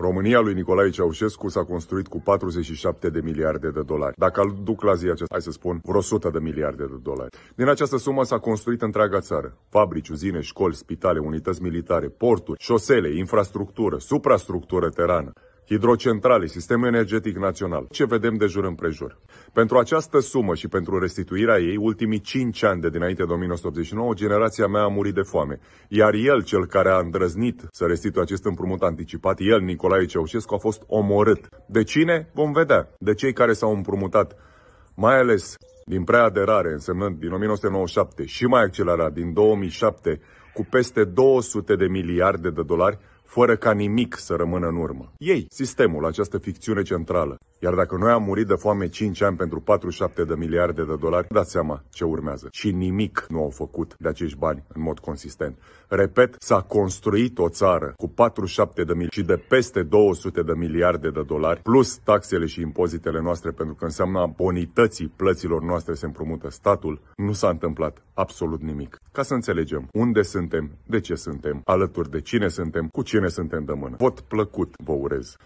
România lui Nicolae Ceaușescu s-a construit cu 47 de miliarde de dolari. Dacă îl duc la zi acesta, hai să spun, vreo 100 de miliarde de dolari. Din această sumă s-a construit întreaga țară. Fabrici, uzine, școli, spitale, unități militare, porturi, șosele, infrastructură, suprastructură terană hidrocentrale, sistemul energetic național, ce vedem de jur împrejur. Pentru această sumă și pentru restituirea ei, ultimii 5 ani de dinainte de 1989, generația mea a murit de foame. Iar el, cel care a îndrăznit să restituie acest împrumut anticipat, el, Nicolae Ceaușescu, a fost omorât. De cine? Vom vedea. De cei care s-au împrumutat, mai ales din preaderare, însemnând din 1997 și mai accelerat din 2007, cu peste 200 de miliarde de dolari, fără ca nimic să rămână în urmă. Ei, sistemul, această ficțiune centrală. Iar dacă noi am murit de foame 5 ani pentru 47 de miliarde de dolari, dați seama ce urmează. Și nimic nu au făcut de acești bani în mod consistent. Repet, s-a construit o țară cu 47 de miliarde și de peste 200 de miliarde de dolari, plus taxele și impozitele noastre, pentru că înseamnă bonității plăților noastre se împrumută statul, nu s-a întâmplat absolut nimic. Ca să înțelegem unde suntem, de ce suntem, alături de cine suntem, cu ce cine suntem de mână. Vot plăcut vă urez.